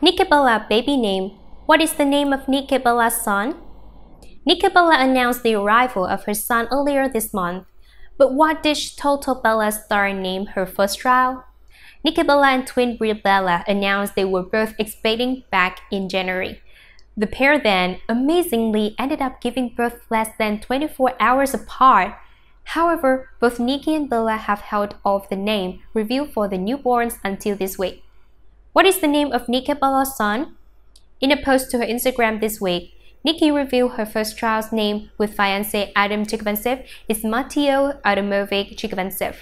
Nikabella baby name. What is the name of Nikabella's son? Nikabella announced the arrival of her son earlier this month. But what did Bella's star name her first child? Nikabella and twin breed Bella announced they were both expecting back in January. The pair then, amazingly, ended up giving birth less than 24 hours apart. However, both Nikki and Bella have held off the name reveal for the newborns until this week. What is the name of Nikki Bella's son? In a post to her Instagram this week, Nikki revealed her first child's name with fiancé Adam Chikvansev is Matio Adamovic Chikvansev.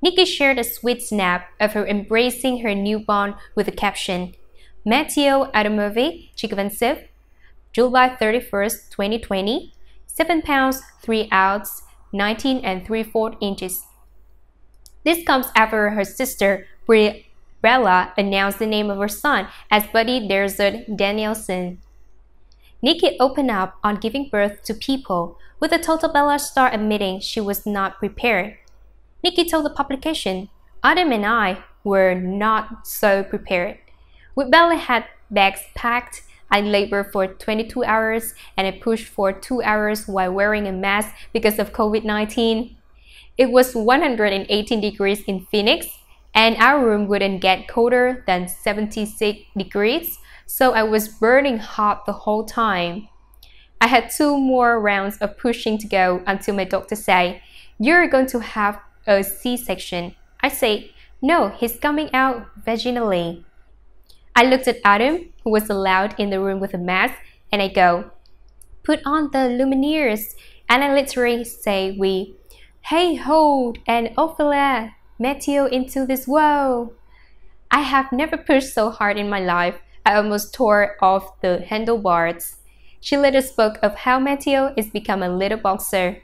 Nikki shared a sweet snap of her embracing her newborn with the caption, "Matio Adamovic Chikvansev, July 31st, 2020, 7 pounds 3 ounces, 19 and 3 4 inches. This comes after her sister Brie Bella announced the name of her son as Buddy Derzert Danielson. Nikki opened up on giving birth to People, with the total Bella star admitting she was not prepared. Nikki told the publication, Adam and I were not so prepared. We barely had bags packed, I labored for 22 hours and I pushed for 2 hours while wearing a mask because of COVID 19. It was 118 degrees in Phoenix and our room wouldn't get colder than 76 degrees, so I was burning hot the whole time. I had two more rounds of pushing to go until my doctor said, You're going to have a C section. I said, No, he's coming out vaginally. I looked at Adam, who was allowed in the room with a mask, and I go, Put on the lumineers. And I literally say, We, hey, hold, and ophila, Meteo into this world. I have never pushed so hard in my life, I almost tore off the handlebars. She later spoke of how Matteo has become a little boxer.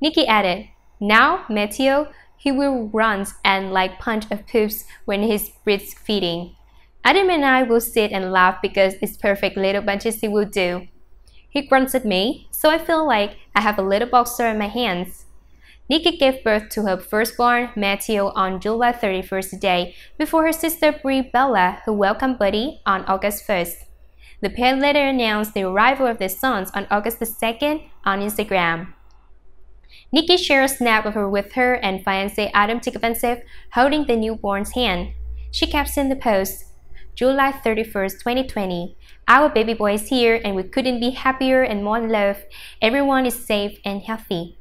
Nikki added, Now, Matteo, he will run and like punch a poops when he's breastfeeding. Adam and I will sit and laugh because it's perfect little bunches he will do. He grunts at me, so I feel like I have a little boxer in my hands. Nikki gave birth to her firstborn, Matthew, on July 31st day before her sister Brie Bella, who welcomed Buddy on August 1st. The pair later announced the arrival of their sons on August 2nd on Instagram. Nikki shared a snap of her with her and fiancé Adam Tikvansev holding the newborn's hand. She captioned the post, July 31st, 2020. Our baby boy is here and we couldn't be happier and more in love. Everyone is safe and healthy.